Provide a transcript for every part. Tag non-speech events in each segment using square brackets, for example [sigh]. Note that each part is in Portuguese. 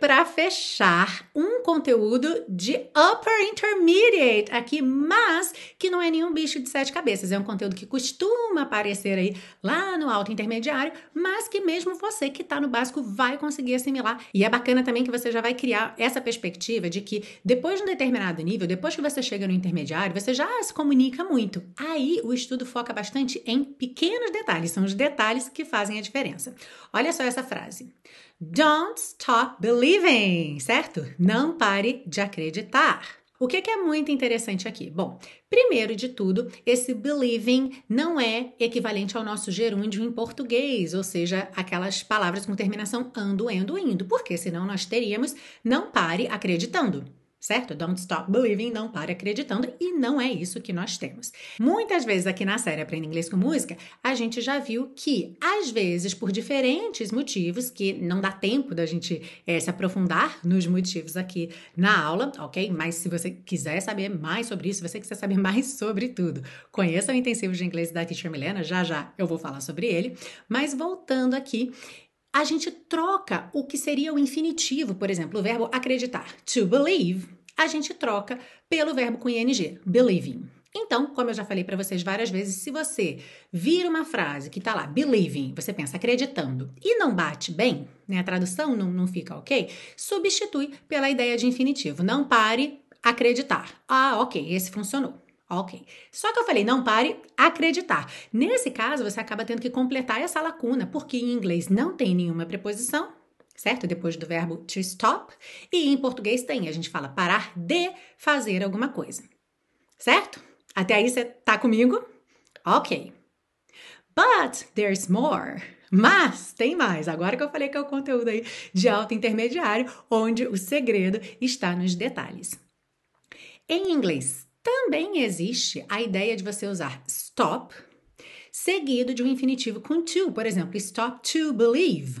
para fechar um conteúdo de upper intermediate aqui, mas que não é nenhum bicho de sete cabeças. É um conteúdo que costuma aparecer aí lá no alto intermediário, mas que mesmo você que está no básico vai conseguir assimilar. E é bacana também que você já vai criar essa perspectiva de que depois de um determinado nível, depois que você chega no intermediário, você já se comunica muito. Aí o estudo foca bastante em pequenos detalhes, são os detalhes que fazem a diferença. Olha só essa frase. Don't stop believing Believing, certo? Não pare de acreditar. O que, é que é muito interessante aqui? Bom, primeiro de tudo, esse believing não é equivalente ao nosso gerúndio em português, ou seja, aquelas palavras com terminação ando, endo, indo, porque senão nós teríamos não pare acreditando certo? Don't stop believing, não pare acreditando, e não é isso que nós temos. Muitas vezes aqui na série Aprenda Inglês com Música, a gente já viu que, às vezes, por diferentes motivos, que não dá tempo da gente é, se aprofundar nos motivos aqui na aula, ok? Mas se você quiser saber mais sobre isso, se você quiser saber [laughs] mais sobre tudo, conheça o intensivo de inglês da Teacher Milena, já já eu vou falar sobre ele. Mas voltando aqui, a gente troca o que seria o infinitivo, por exemplo, o verbo acreditar, to believe, a gente troca pelo verbo com ing, believing. Então, como eu já falei para vocês várias vezes, se você vira uma frase que tá lá, believing, você pensa acreditando, e não bate bem, né? A tradução não, não fica ok, substitui pela ideia de infinitivo. Não pare acreditar. Ah, ok, esse funcionou. Ok. Só que eu falei, não pare, acreditar. Nesse caso, você acaba tendo que completar essa lacuna, porque em inglês não tem nenhuma preposição, certo? Depois do verbo to stop, e em português tem, a gente fala parar de fazer alguma coisa. Certo? Até aí você tá comigo? Ok. But there's more. Mas tem mais. Agora que eu falei que é o conteúdo aí de alto intermediário, onde o segredo está nos detalhes. Em inglês, também existe a ideia de você usar stop seguido de um infinitivo com to, por exemplo, stop to believe.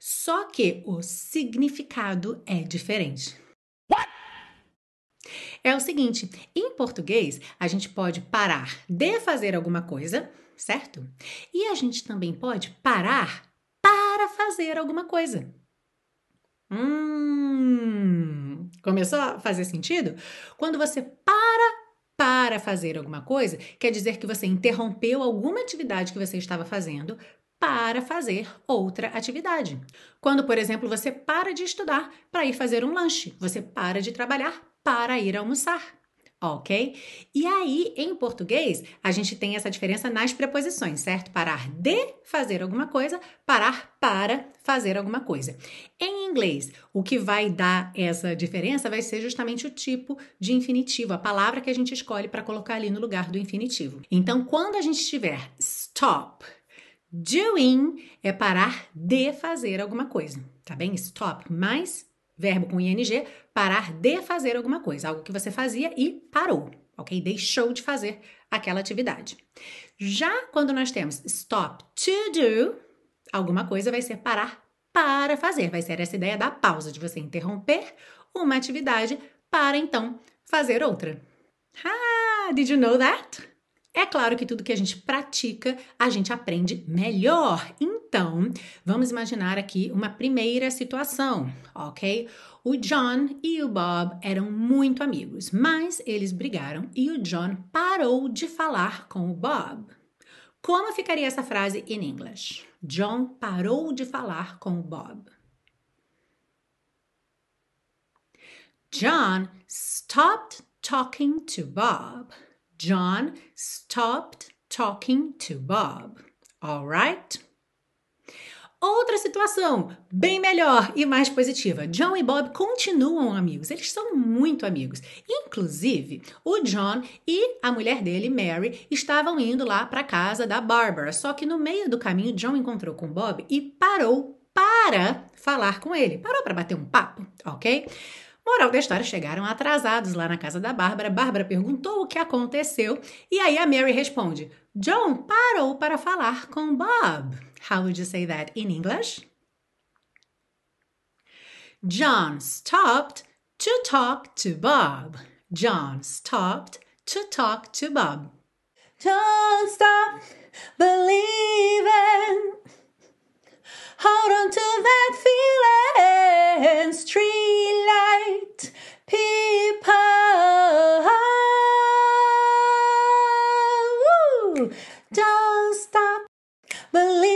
Só que o significado é diferente. What? É o seguinte, em português, a gente pode parar de fazer alguma coisa, certo? E a gente também pode parar para fazer alguma coisa. Hum, Começou a fazer sentido? Quando você para para fazer alguma coisa, quer dizer que você interrompeu alguma atividade que você estava fazendo para fazer outra atividade. Quando, por exemplo, você para de estudar para ir fazer um lanche, você para de trabalhar para ir almoçar ok? E aí, em português, a gente tem essa diferença nas preposições, certo? Parar de fazer alguma coisa, parar para fazer alguma coisa. Em inglês, o que vai dar essa diferença vai ser justamente o tipo de infinitivo, a palavra que a gente escolhe para colocar ali no lugar do infinitivo. Então, quando a gente tiver stop, doing é parar de fazer alguma coisa, tá bem? Stop mais verbo com ing, parar de fazer alguma coisa, algo que você fazia e parou, ok? Deixou de fazer aquela atividade. Já quando nós temos stop to do, alguma coisa vai ser parar para fazer, vai ser essa ideia da pausa, de você interromper uma atividade para então fazer outra. Ah, did you know that? É claro que tudo que a gente pratica, a gente aprende melhor. Então, vamos imaginar aqui uma primeira situação, ok? O John e o Bob eram muito amigos, mas eles brigaram e o John parou de falar com o Bob. Como ficaria essa frase em inglês? John parou de falar com o Bob. John stopped talking to Bob. John stopped talking to Bob. All right? Outra situação bem melhor e mais positiva. John e Bob continuam amigos. Eles são muito amigos. Inclusive, o John e a mulher dele, Mary, estavam indo lá para casa da Barbara. Só que no meio do caminho, John encontrou com Bob e parou para falar com ele. Parou para bater um papo, ok? Moral da história, chegaram atrasados lá na casa da Bárbara. Bárbara perguntou o que aconteceu e aí a Mary responde: John parou para falar com Bob. How would you say that in English? John stopped to talk to Bob. John stopped to talk to Bob. Don't stop believing. Hold on to that. Don't stop believing.